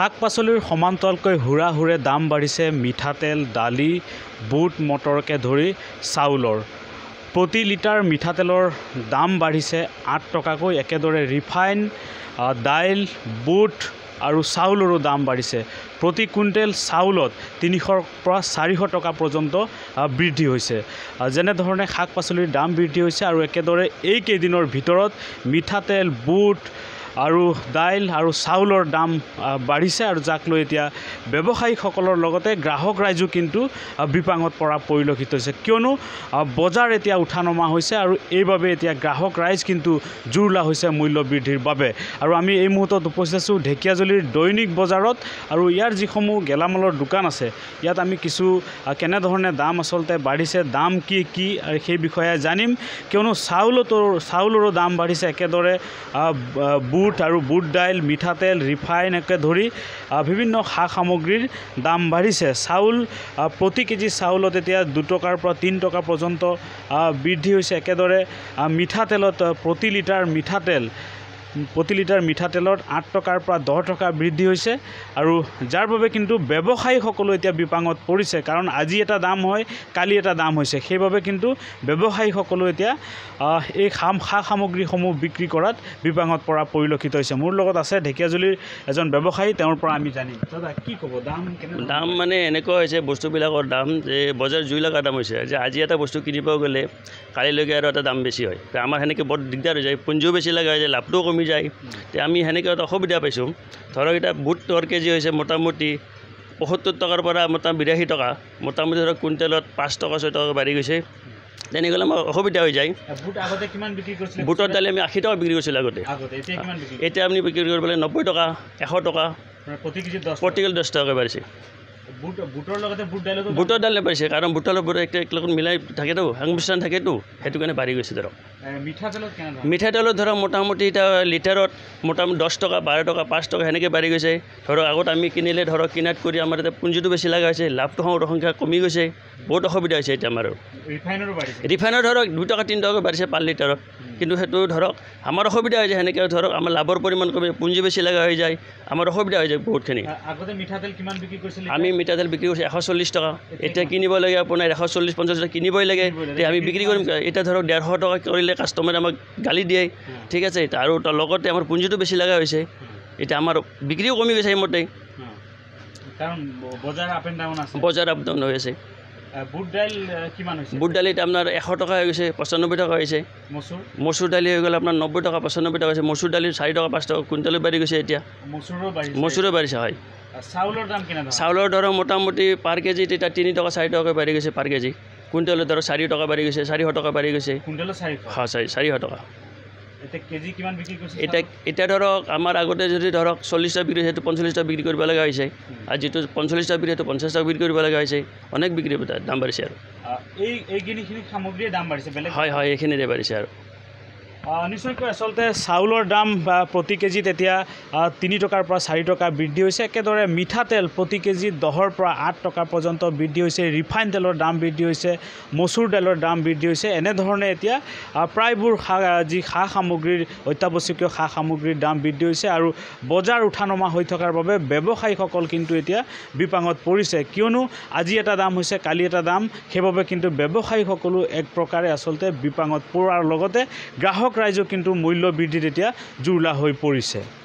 শাক পাচলিৰ সমান্তৰালকৈ হুৰা হুৰে দাম বাঢ়িছে মিঠাতেল দালি বুট মটৰকে ধৰি চাউলৰ প্ৰতি লিটাৰ মিঠাতেলৰ দাম বাঢ়িছে আঠ টকাকৈ একেদৰে ৰিফাইন দাইল বুট আৰু চাউলৰো দাম বাঢ়িছে প্ৰতি কুইণ্টেল চাউলত তিনিশৰ পৰা চাৰিশ টকা পৰ্যন্ত বৃদ্ধি হৈছে যেনেধৰণে শাক পাচলিৰ দাম বৃদ্ধি হৈছে আৰু একেদৰে এইকেইদিনৰ ভিতৰত মিঠাতেল বুট আৰু দাইল আৰু চাউলৰ দাম বাঢ়িছে আৰু যাক লৈ এতিয়া ব্যৱসায়ীসকলৰ লগতে গ্ৰাহক ৰাইজো কিন্তু বিপাঙত পৰা পৰিলক্ষিত হৈছে কিয়নো বজাৰ এতিয়া উঠা নমা হৈছে আৰু এইবাবে এতিয়া গ্ৰাহক ৰাইজ কিন্তু জুৰুলা হৈছে মূল্য বৃদ্ধিৰ বাবে আৰু আমি এই মুহূৰ্তত উপস্থিত আছোঁ ঢেকীয়াজুলিৰ দৈনিক বজাৰত আৰু ইয়াৰ যিসমূহ গেলামালৰ দোকান আছে ইয়াত আমি কিছু কেনেধৰণে দাম আচলতে বাঢ়িছে দাম কি কি সেই বিষয়ে জানিম কিয়নো চাউলতো চাউলৰো দাম বাঢ়িছে একেদৰে বুট আৰু বুট দাইল মিঠাতেল ৰিফাইন একে ধৰি বিভিন্ন সা সামগ্ৰীৰ দাম বাঢ়িছে চাউল প্ৰতি কেজি চাউলত এতিয়া দুটকাৰ পৰা তিনি টকা পৰ্যন্ত বৃদ্ধি হৈছে একেদৰে মিঠাতেলত প্ৰতি লিটাৰ মিঠাতেল প্ৰতি লিটাৰ মিঠাতেলত আঠ টকাৰ পৰা দহ টকা বৃদ্ধি হৈছে আৰু যাৰ বাবে কিন্তু ব্যৱসায়ীসকলো এতিয়া বিপাঙত পৰিছে কাৰণ আজি এটা দাম হয় কালি এটা দাম হৈছে সেইবাবে কিন্তু ব্যৱসায়ীসকলো এতিয়া এই সাম সা সামগ্ৰীসমূহ বিক্ৰী কৰাত বিপাঙত পৰা পৰিলক্ষিত হৈছে মোৰ লগত আছে ঢেকীয়াজুলিৰ এজন ব্যৱসায়ী তেওঁৰ পৰা আমি জানিম দাদা কি ক'ব দাম কেনে দাম মানে এনেকুৱা হৈছে বস্তুবিলাকৰ দাম যে বজাৰ জুই লগা দাম হৈছে যে আজি এটা বস্তু কিনিব গ'লে কালিলৈকে আৰু এটা দাম বেছি হয় আমাৰ সেনেকৈ বৰ দিগদাৰ হৈ যায় পুঞ্জীও বেছি লগা হৈ যায় লাভটোও কমি কমি যায় আমি সেনেকৈ অসুবিধা পাইছোঁ ধৰক এতিয়া বুট দহ কেজি হৈছে মোটামুটি পঁসত্তৰ টকাৰ পৰা মোটামুটি বিৰাশী টকা মোটামুটি ধৰক কুইণ্টেলত পাঁচ টকা ছয় টকা বাঢ়ি গৈছে তেনেকৈ আমাৰ অসুবিধা হৈ যায় বুটৰ দালি আমি আশী টকা বিক্ৰী কৰিছিলোঁ আগতে এতিয়া আপুনি বিক্ৰী কৰিবলৈ নব্বৈ টকা এশ টকা প্ৰতি কেজি দহ টকাকৈ বাঢ়িছে বুটৰ দালি বাঢ়িছে কাৰণ বুটৰ লগত একেলগে মিলাই থাকেতো সংমিশ্ৰণ থাকেতো সেইটো কাৰণে বাঢ়ি গৈছে ধৰক মিঠাতেলত ধৰক মোটামুটি এতিয়া লিটাৰত মোটামুটি দহ টকা বাৰ টকা পাঁচ টকা সেনেকৈ বাঢ়ি গৈছে ধৰক আগত আমি কিনিলে ধৰক কিনাত কৰি আমাৰ এতিয়া পুঞ্জিটো বেছি লগা হৈছে লাভটো সংখ্যা কমি গৈছে বহুত অসুবিধা হৈছে এতিয়া আমাৰ ৰিফাইনৰ ধৰক দুই টকা তিনি টকাকৈ বাঢ়িছে পাঁচ লিটাৰত কিন্তু সেইটো ধৰক আমাৰ অসুবিধা হৈ যায় সেনেকৈ ধৰক আমাৰ লাভৰ পৰিমাণ কমি পুঞ্জী বেছি লগা হৈ যায় আমাৰ অসুবিধা হৈ যায় বহুতখিনি আমি মিঠাতেল বিক্ৰী কৰিছোঁ এশ চল্লিছ টকা এতিয়া কিনিব লাগে আপোনাৰ এশ চল্লিছ পঞ্চাছ টকা কিনিবই লাগে এতিয়া আমি বিক্ৰী কৰিম এতিয়া ধৰক ডেৰশ টকা কৰিলে দিলে কাষ্টমাৰে আমাক গালি দিয়ে ঠিক আছে আৰু তাৰ লগতে আমাৰ পুঞ্জিটো বেছি লগা হৈছে এতিয়া আমাৰ বিক্ৰীও কমি গৈছে সেইমতে বজাৰ আপ ডাউন হৈ আছে বুট দালি এতিয়া আপোনাৰ এশ টকা হৈ গৈছে পঁচানব্বৈ টকা হৈছে মচুৰ দালি হৈ গ'ল আপোনাৰ নব্বৈ টকা পঁচানব্বৈ টকা হৈছে মচুৰ দালি চাৰি টকা পাঁচ টকা কুইণ্টেলো বাঢ়ি গৈছে এতিয়া মচুৰো বাঢ়িছে হয় চাউলৰ দাম কিমান চাউলৰ ধৰক মোটামুটি পাৰ কেজিত এতিয়া তিনি টকা চাৰি টকাকৈ বাঢ়ি গৈছে পাৰ কেজি কুইণ্টেলত আৰু চাৰি টকা বাঢ়ি গৈছে চাৰিশ টকা বাঢ়ি গৈছে হয় চাৰিশ টকা এতিয়া এতিয়া ধৰক আমাৰ আগতে যদি ধৰক চল্লিছটা বিক্ৰী সেইটো পঞ্চল্লিছটা বিক্ৰী কৰিব লগা হৈছে আৰু যিটো পঞ্চল্লিছটা বিক্ৰী সেইটো পঞ্চাছটা বিক্ৰী কৰিব লগা হৈছে অনেক বিক্ৰী দাম বাঢ়িছে আৰু হয় হয় এইখিনিৰে বাঢ়িছে আৰু নিশ্চয়কৈ আচলতে চাউলৰ দাম বা প্ৰতি কেজিত এতিয়া তিনি টকাৰ পৰা চাৰি টকা বৃদ্ধি হৈছে একেদৰে মিঠাতেল প্ৰতি কেজিত দহৰ পৰা আঠ টকা পৰ্যন্ত বৃদ্ধি হৈছে ৰিফাইন তেলৰ দাম বৃদ্ধি হৈছে মচুৰ দাইলৰ দাম বৃদ্ধি হৈছে এনেধৰণে এতিয়া প্ৰায়বোৰ সা যি সা সামগ্ৰীৰ অত্যাৱশ্যকীয় সা সামগ্ৰীৰ দাম বৃদ্ধি হৈছে আৰু বজাৰ উঠা নমা হৈ থকাৰ বাবে ব্যৱসায়ীসকল কিন্তু এতিয়া বিপাঙত পৰিছে কিয়নো আজি এটা দাম হৈছে কালি এটা দাম সেইবাবে কিন্তু ব্যৱসায়ীসকলো এক প্ৰকাৰে আচলতে বিপাঙত পৰাৰ লগতে গ্ৰাহক কৃষক ৰাইজেও কিন্তু মূল্য বৃদ্ধিত এতিয়া জুৰুলা হৈ পৰিছে